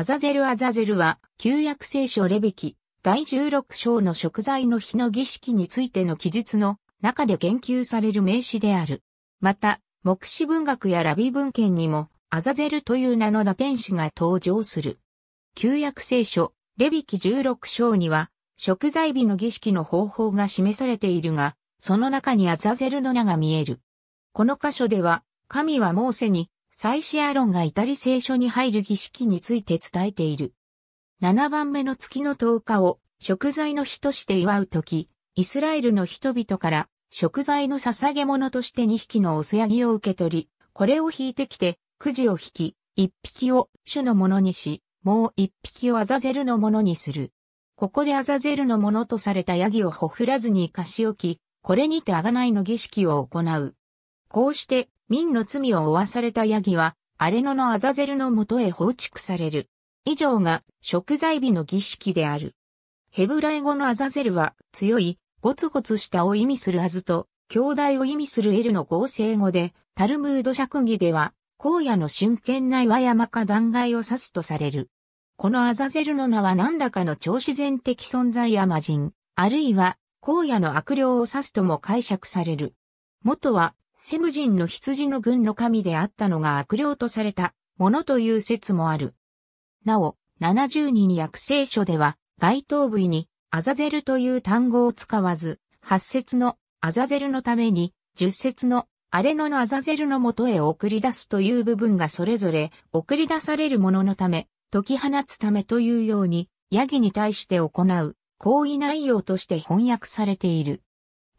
アザゼルアザゼルは、旧約聖書レビキ、第16章の食材の日の儀式についての記述の中で言及される名詞である。また、目視文学やラビ文献にも、アザゼルという名の打天使が登場する。旧約聖書、レビキ16章には、食材日の儀式の方法が示されているが、その中にアザゼルの名が見える。この箇所では、神はモーセに、イシアロンがイタリ聖書に入る儀式について伝えている。7番目の月の10日を食材の日として祝うとき、イスラエルの人々から食材の捧げ物として2匹のオスヤギを受け取り、これを引いてきて、くじを引き、1匹を主のものにし、もう1匹をアザゼルのものにする。ここでアザゼルのものとされたヤギをほふらずに生かし置き、これにて贖いの儀式を行う。こうして民の罪を負わされたヤギは、アレノのアザゼルのもとへ放逐される。以上が食材日の儀式である。ヘブライ語のアザゼルは強い、ゴツゴツしたを意味するアズと、兄弟を意味するエルの合成語で、タルムード釈義では、荒野の瞬剣内は山か断崖を指すとされる。このアザゼルの名は何らかの超自然的存在や魔人、あるいは荒野の悪霊を指すとも解釈される。元はセム人の羊の軍の神であったのが悪霊とされたものという説もある。なお、72に訳聖書では、該当部位に、アザゼルという単語を使わず、8節のアザゼルのために、10節のアレノのアザゼルのもとへ送り出すという部分がそれぞれ送り出されるもののため、解き放つためというように、ヤギに対して行う行為内容として翻訳されている。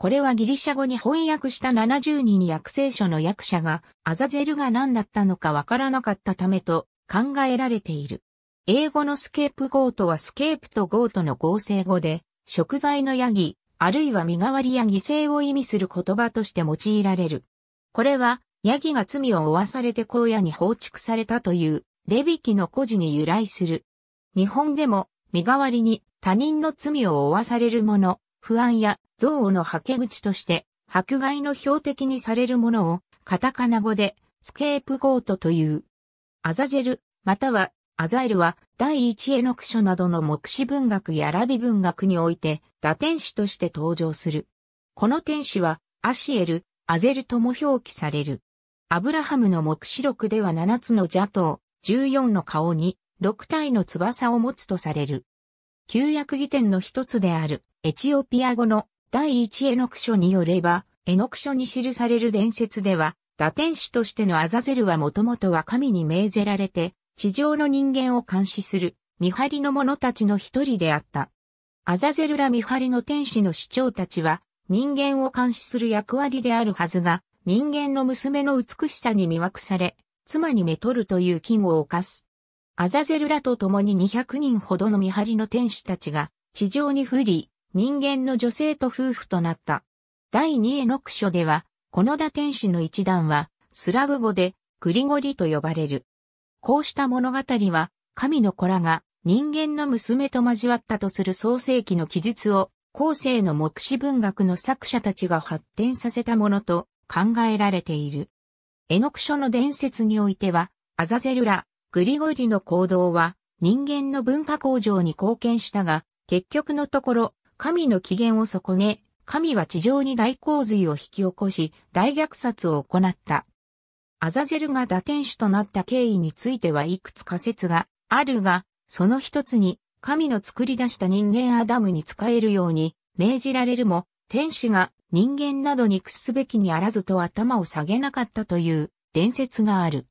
これはギリシャ語に翻訳した70人訳聖書の訳者が、アザゼルが何だったのかわからなかったためと考えられている。英語のスケープゴートはスケープとゴートの合成語で、食材のヤギ、あるいは身代わりや犠牲を意味する言葉として用いられる。これは、ヤギが罪を負わされて荒野に放逐されたという、レビキの故事に由来する。日本でも、身代わりに他人の罪を負わされる者、不安や憎悪の吐け口として、迫害の標的にされるものを、カタカナ語で、スケープゴートという。アザゼル、または、アザエルは、第一エノク書などの目視文学やラビ文学において、打天使として登場する。この天使は、アシエル、アゼルとも表記される。アブラハムの目視録では7つの邪頭、14の顔に、6体の翼を持つとされる。旧約義典の一つである、エチオピア語の第一エノク書によれば、エノク書に記される伝説では、打天使としてのアザゼルはもともとは神に命ぜられて、地上の人間を監視する、見張りの者たちの一人であった。アザゼルら見張りの天使の主張たちは、人間を監視する役割であるはずが、人間の娘の美しさに魅惑され、妻にめとるという金を犯す。アザゼルらと共に200人ほどの見張りの天使たちが地上に降り、人間の女性と夫婦となった。第2エノク書では、この打天使の一団は、スラブ語で、クリゴリと呼ばれる。こうした物語は、神の子らが人間の娘と交わったとする創世記の記述を、後世の目視文学の作者たちが発展させたものと考えられている。エノク書の伝説においては、アザゼルラ、グリゴリの行動は人間の文化向上に貢献したが、結局のところ、神の機嫌を損ね、神は地上に大洪水を引き起こし、大虐殺を行った。アザゼルが打天使となった経緯についてはいくつか説があるが、その一つに、神の作り出した人間アダムに使えるように命じられるも、天使が人間などに屈すべきにあらずと頭を下げなかったという伝説がある。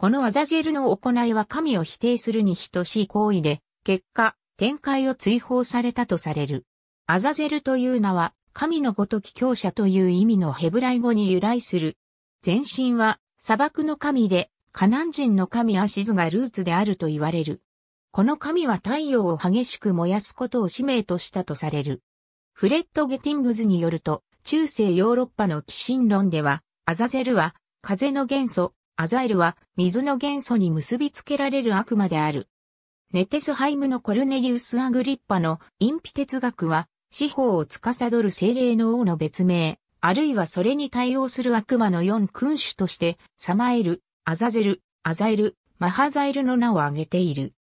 このアザゼルの行いは神を否定するに等しい行為で、結果、展開を追放されたとされる。アザゼルという名は、神のごとき強者という意味のヘブライ語に由来する。前身は、砂漠の神で、カナン人の神アシズがルーツであると言われる。この神は太陽を激しく燃やすことを使命としたとされる。フレッド・ゲティングズによると、中世ヨーロッパの寄進論では、アザゼルは、風の元素、アザエルは水の元素に結びつけられる悪魔である。ネテスハイムのコルネリウス・アグリッパの隠秘哲学は、司法を司る精霊の王の別名、あるいはそれに対応する悪魔の四君主として、サマエル、アザゼル、アザエル、マハザエルの名を挙げている。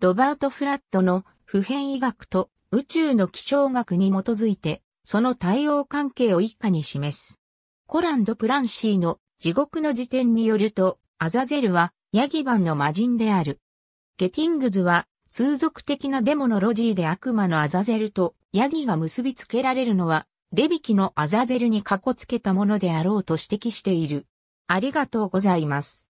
ロバート・フラットの普遍医学と宇宙の気象学に基づいて、その対応関係を以下に示す。コランド・プランシーの地獄の辞典によると、アザゼルは、ヤギ版の魔人である。ゲティングズは、通俗的なデモのロジーで悪魔のアザゼルと、ヤギが結びつけられるのは、レビキのアザゼルにかこつけたものであろうと指摘している。ありがとうございます。